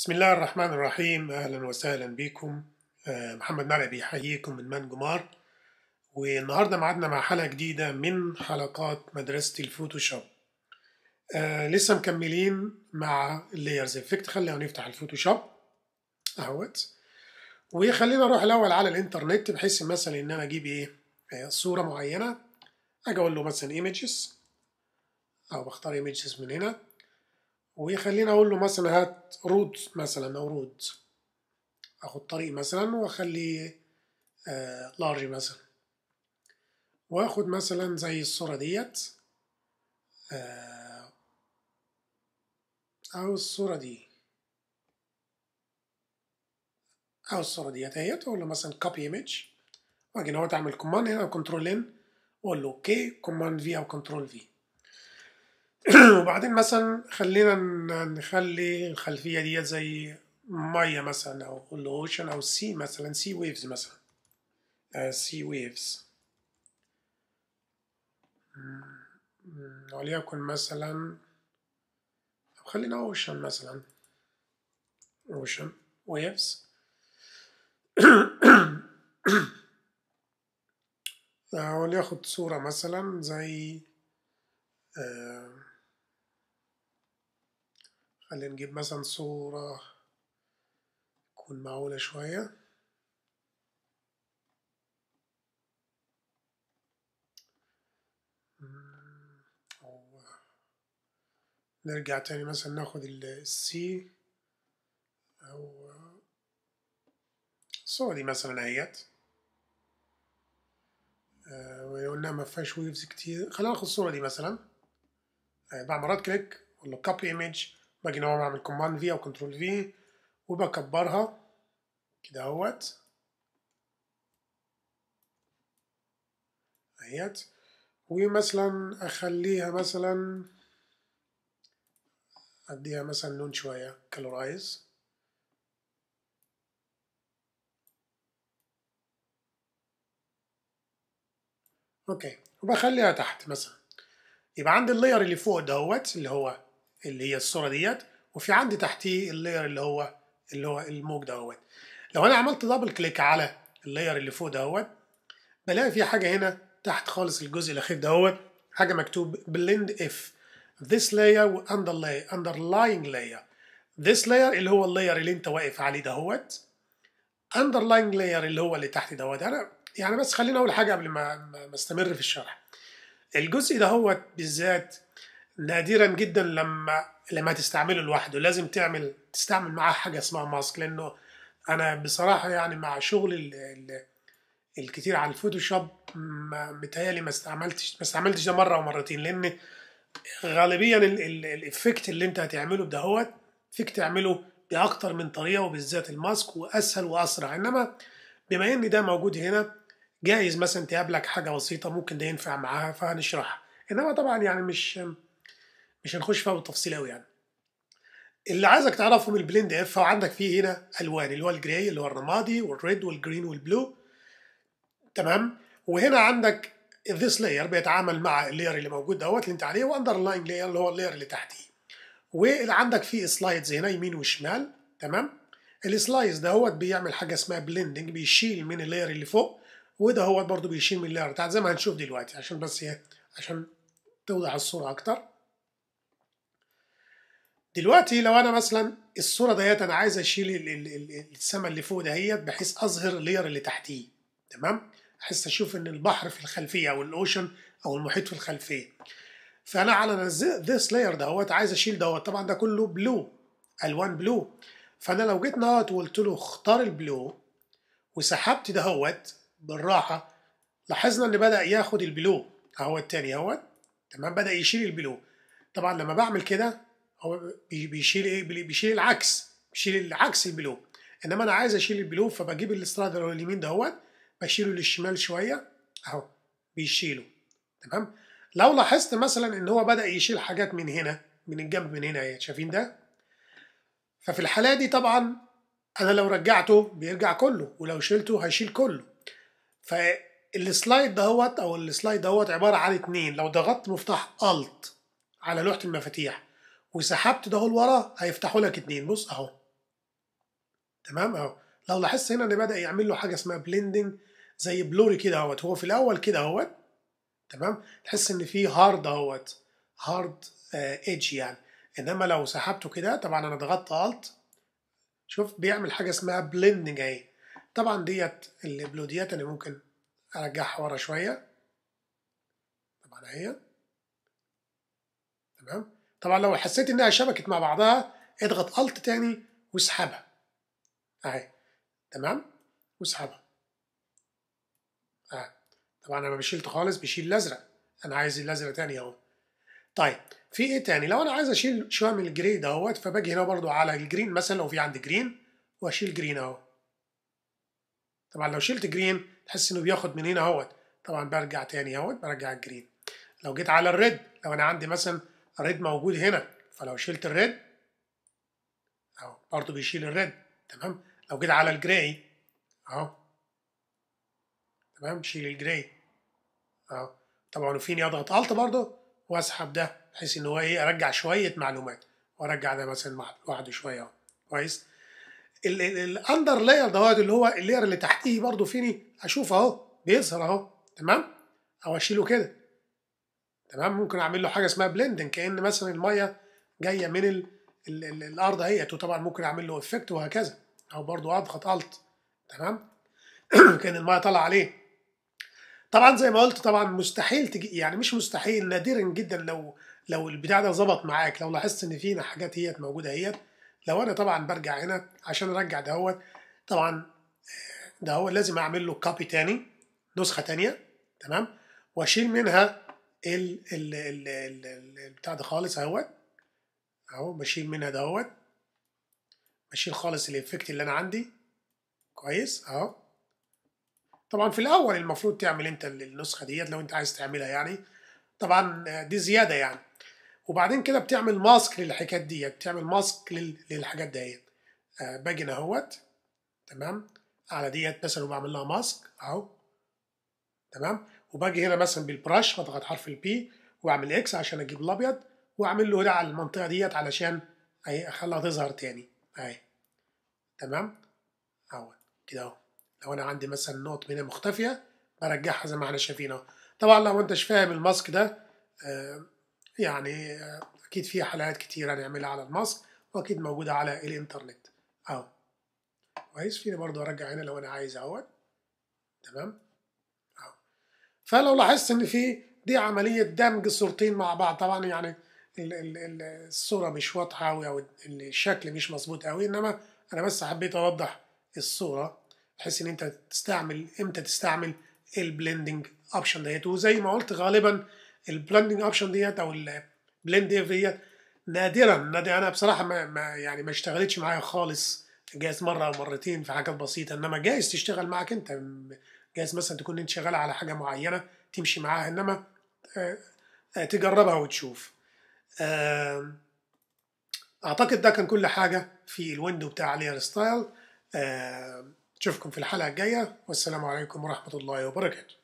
بسم الله الرحمن الرحيم أهلا وسهلا بكم آه، محمد مرعي بيحييكم من جمار والنهاردة معدنا مع حلقة جديدة من حلقات مدرسة الفوتوشوب آه، لسه مكملين مع اللايرز افكت خلينا نفتح الفوتوشوب اهوت وخلينا نروح الاول على الانترنت بحيث مثلا ان انا اجيب ايه آه، صوره معينه اجي اقول له مثلا ايمجز او بختار ايمجز من هنا ويخليني اقول له مثلا هات رود مثلا او رود اخد طريق مثلا واخلي لارج آه، مثلا واخد مثلا زي الصورة ديت آه، او الصورة دي او الصورة ديت اهيت واقول له مثلا كوبي ايمج واجي هو تعمل كوماند هنا كنترول ان واقول له اوكي كوماند في او كنترول في وبعدين مثلا خلينا نخلي الخلفيه ديت زي ميه مثلا او الاوشن او سي مثلا سي ويفز مثلا سي آه، ويفز وليكن مثلا خلينا اوشن مثلا اوشن ويفز وليأخذ صورة مثلا زي آه خلينا نجيب مثلا صورة تكون معقولة شوية نرجع تاني مثلا ناخد السي أو الصورة دي مثلا اهيت آه، وقلنا ما فيهاش ويفز كتير خلينا ناخد الصورة دي مثلا آه، بعمل رايت كليك ولا كوبي ايمج باجي نوعا بعمل كوماند في او كنترول في وبكبرها كده اهوت اهيت ومثلا اخليها مثلا اديها مثلا لون شوية كالورايز اوكي وبخليها تحت مثلا يبقى عندي اللاير اللي فوق دوت اللي هو اللي هي الصوره ديت وفي عندي تحتيه اللاير اللي هو اللي هو الموج دهوت لو انا عملت دبل كليك على اللاير اللي فوق دهوت بلاقي في حاجه هنا تحت خالص الجزء الاخير دهوت حاجه مكتوب بلند اف this layer و اندر underlying layer this layer اللي هو اللاير اللي انت واقف عليه دهوت underlying layer اللي هو اللي تحت دهوت انا يعني بس خليني اقول حاجه قبل ما ما استمر في الشرح الجزء دهوت بالذات نادرا جدا لما لما تستعمله لوحده لازم تعمل تستعمل معاه حاجه اسمها ماسك لانه انا بصراحه يعني مع شغل ال الكتير على الفوتوشوب متهيألي ما استعملتش ما استعملتش ده مره ومرتين لان غالبيا الافكت اللي انت هتعمله ده هو فيك تعمله باكتر من طريقه وبالذات الماسك واسهل واسرع انما بما ان ده موجود هنا جايز مثلا تقابلك حاجه بسيطه ممكن ده ينفع معاها فهنشرحها انما طبعا يعني مش مش هنخش فيها بالتفصيل قوي يعني اللي عايزك تعرفه من البليند اف هو عندك فيه هنا الوان اللي هو الجراي اللي هو الرمادي والريد والجرين والبلو تمام وهنا عندك this لاير بيتعامل مع اللاير اللي موجود دوت اللي انت عليه واندرلاين لاير اللي هو اللاير اللي تحتيه واللي عندك فيه سلايدز هنا يمين وشمال تمام السلايز دهوت بيعمل حاجه اسمها بليندنج بيشيل من اللاير اللي فوق وده هو برضه بيشيل من اللاير بتاعت زي ما هنشوف دلوقتي عشان بس ايه عشان توضح الصوره اكتر دلوقتي لو انا مثلا الصوره ديت انا عايز اشيل السماء اللي فوق دهيت بحيث اظهر اللير اللي تحتيه تمام احس اشوف ان البحر في الخلفيه او الاوشن او المحيط في الخلفيه فانا على ذس لاير دهوت عايز اشيل دهوت طبعا ده كله بلو الوان بلو فانا لو جيت نهت وقلت له اختار البلو وسحبت دهوت بالراحه لاحظنا ان بدا ياخد البلو اهو التاني اهوت تمام بدا يشيل البلو طبعا لما بعمل كده هو بيشيل ايه بيشيل العكس بيشيل العكس البلو انما انا عايز اشيل البلو فبجيب الاسترايدر اللي هو اليمين دهوت بشيله للشمال شويه اهو بيشيله تمام لو لاحظت مثلا ان هو بدا يشيل حاجات من هنا من الجنب من هنا اهي شايفين ده ففي الحاله دي طبعا انا لو رجعته بيرجع كله ولو شلته هيشيل كله فالسلايد دهوت او السلايد دهوت عباره عن اتنين لو ضغطت مفتاح الت على لوحه المفاتيح وسحبت ده لورا هيفتحوا لك اتنين بص اهو تمام اهو لو لاحظت هنا ان بدا يعمل له حاجه اسمها بليندنج زي بلوري كده اهوت هو في الاول كده اهوت تمام تحس ان في هارد اهوت هارد ايدج آه، يعني انما لو سحبته كده طبعا انا ضغطت الت شوف بيعمل حاجه اسمها بليندنج اهي طبعا ديت البلوديات اللي انا ممكن ارجعها ورا شويه طبعا اهي تمام طبعا لو حسيت انها شبكت مع بعضها اضغط الت تاني واسحبها اهي تمام واسحبها اهي طبعا انا ما بشيلت خالص بشيل الازرق انا عايز الازرق تاني اهو طيب في ايه تاني لو انا عايز اشيل شويه من الجري دهوت فباجي هنا برضو على الجرين مثلا لو في عندي جرين واشيل جرين اهو طبعا لو شلت جرين تحس انه بياخد من هنا اهوت طبعا برجع تاني اهوت برجع الجرين لو جيت على الريد لو انا عندي مثلا الريد موجود هنا فلو شلت الريد اهو برضه بيشيل الريد تمام لو جيت على الجراي اهو تمام شيل الجراي اهو طبعا فيني اضغط الت برضه واسحب ده بحيث ان هو ايه ارجع شويه معلومات وارجع ده مثلا لوحده شويه اهو كويس الاندر لاير دوت اللي هو اللاير اللي تحتيه برضه فيني اشوف اهو بيظهر اهو تمام او اشيله كده تمام ممكن اعمل له حاجه اسمها بلندنج كان مثلا الميه جايه من الـ الـ الـ الارض اهيت وطبعا ممكن اعمل له افكت وهكذا او برضو اضغط الت تمام كان الميه طالعه عليه طبعا زي ما قلت طبعا مستحيل تجي يعني مش مستحيل نادرا جدا لو لو البتاع ده ظبط معاك لو لاحظت ان فينا حاجات هيت موجوده هيت لو انا طبعا برجع هنا عشان ارجع دهوت طبعا ده هو لازم اعمل له كوبي تاني نسخه تانيه تمام واشيل منها ال ال ال ال بتاع ده خالص اهوت اهو بشيل منها دهوت بشيل خالص الافكت اللي انا عندي كويس اهو طبعا في الاول المفروض تعمل انت النسخه ديت لو انت عايز تعملها يعني طبعا دي زياده يعني وبعدين كده بتعمل ماسك للحاجات ديت بتعمل ماسك للحاجات ديت آه، باجي اهوت تمام على ديت مثلا وبعمل لها ماسك اهو تمام وباجي هنا مثلا بالبرش بضغط حرف البي واعمل اكس عشان اجيب الابيض واعمل له هنا على المنطقه ديت علشان اهي اخليها تظهر تاني اهي تمام اهو كده اهو لو انا عندي مثلا نقط هنا مختفيه برجعها زي ما احنا شايفين اهو طبعا لو مش فاهم الماسك ده آه، يعني آه، اكيد في حلقات كتير هنعملها على الماسك واكيد موجوده على الانترنت اهو كويس فيني برضو ارجع هنا لو انا عايز اهو تمام فلو لاحظت ان في دي عمليه دمج صورتين مع بعض طبعا يعني الصوره مش واضحه قوي او الشكل مش مظبوط قوي انما انا بس حبيت اوضح الصوره بحيث ان انت تستعمل امتى تستعمل البلندنج اوبشن ديت وزي ما قلت غالبا البلندنج اوبشن ديت او البلند اف ديت نادرا نادرا انا بصراحه ما, ما يعني ما اشتغلتش معايا خالص جايز مره او مرتين في حاجات بسيطه انما جايز تشتغل معاك انت جايز مثلا تكون انت شغال على حاجه معينه تمشي معاها انما آه، آه، تجربها وتشوف اعتقد ده كان كل حاجه في الويندو بتاع لير ستايل اشوفكم في الحلقه الجايه والسلام عليكم ورحمه الله وبركاته